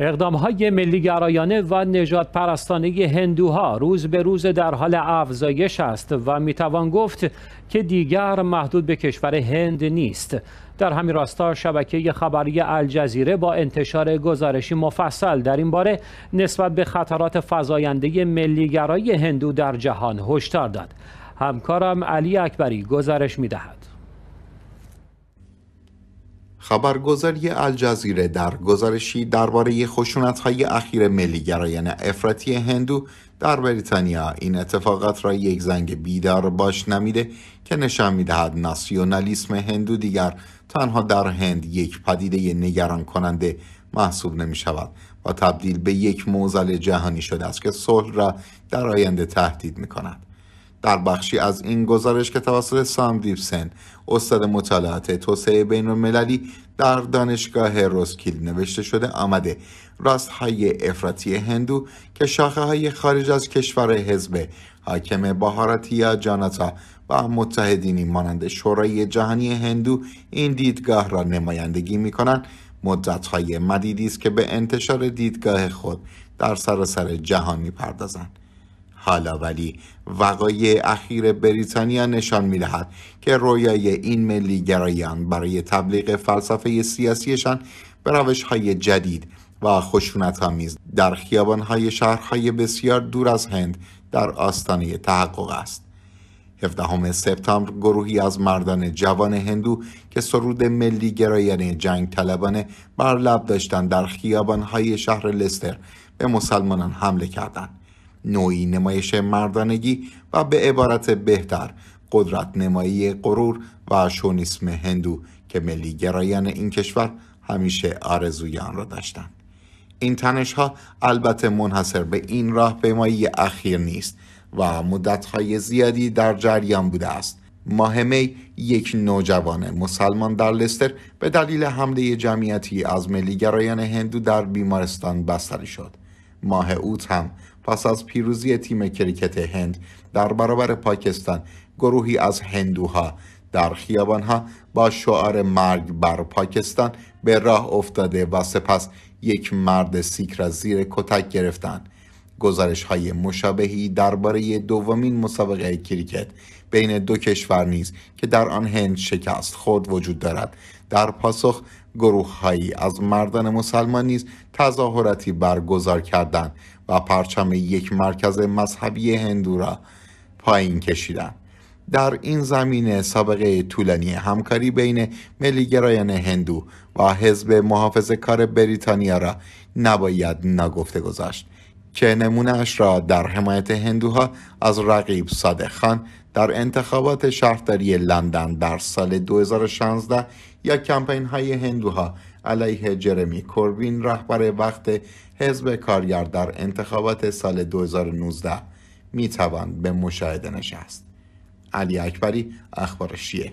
اقدام های ملیگرایانه و نجات پرستانه هندوها روز به روز در حال افزایش است و میتوان گفت که دیگر محدود به کشور هند نیست. در همین راستا شبکه خبری الجزیره با انتشار گزارشی مفصل در این باره نسبت به خطرات فزاینده ملیگرایی هندو در جهان هشدار داد. همکارم علی اکبری گزارش میدهد. خبرگزاری الجزیره در گزارشی درباره های اخیر ملیگرایان افراطی هندو در بریتانیا این اتفاقات را یک زنگ بیدار باش نمیده که نشان میدهد ناسیونالیسم هندو دیگر تنها در هند یک پدیده نگران کننده محسوب نمی شود و تبدیل به یک موزل جهانی شده است که صلح را در آینده تهدید می کند. در بخشی از این گزارش که توسط سام دیپسن استاد مطالعات توسعه بین المللی در دانشگاه روسکیل نوشته شده آمده راست های افراتی هندو که شاخه های خارج از کشور حزب حاکم بهاراتیا یا جاناتا و متحدینی مانند شورای جهانی هندو این دیدگاه را نمایندگی می کنند مدت های مدیدی است که به انتشار دیدگاه خود در سراسر جهان می پردازند حالا ولی وقایع اخیر بریتانیا نشان دهد که رویای این ملیگرایان برای تبلیغ فلسفه سیاسیشان به روش های جدید و خشونت همیز در خیابان های شهرهای بسیار دور از هند در آستانه تحقق است. 17 سپتامبر گروهی از مردان جوان هندو که سرود ملی گرایان جنگ طلبانه بر لب داشتند در های شهر لستر به مسلمانان حمله کردند. نوعی نمایش مردانگی و به عبارت بهتر قدرت نمایی غرور و شونیسم هندو که ملی گرایان این کشور همیشه آرزوی را داشتند این تنش ها البته منحصر به این راه راهپیمایی اخیر نیست و مدتهای زیادی در جریان بوده است ماه می یک نوجوان مسلمان در لستر به دلیل حمله جمعیتی از ملیگرایان هندو در بیمارستان بستری شد ماه اوت هم پس از پیروزی تیم کریکت هند در برابر پاکستان گروهی از هندوها در خیابانها با شعار مرگ بر پاکستان به راه افتاده و سپس یک مرد سیک را زیر کتک گرفتند گزارش های مشابهی درباره دومین مسابقه کریکت بین دو کشور نیز که در آن هند شکست خورد وجود دارد در پاسخ گروه هایی از مردان مسلمان نیز تظاهراتی برگزار کردند و پرچم یک مرکز مذهبی هندو را پایین کشیدند در این زمینه سابقه طولانی همکاری بین ملیگرایان هندو و حزب محافظ کار بریتانیا را نباید نگفته گذاشت که نمونهاش را در حمایت هندوها از رقیب صادق خان در انتخابات شهرداری لندن در سال 2016 یا کمپین های هندوها علیه جرمی کوربین رهبر وقت حزب کارگر در انتخابات سال 2019 می توان به مشاهده نشست علی اکبری اخبار شیعه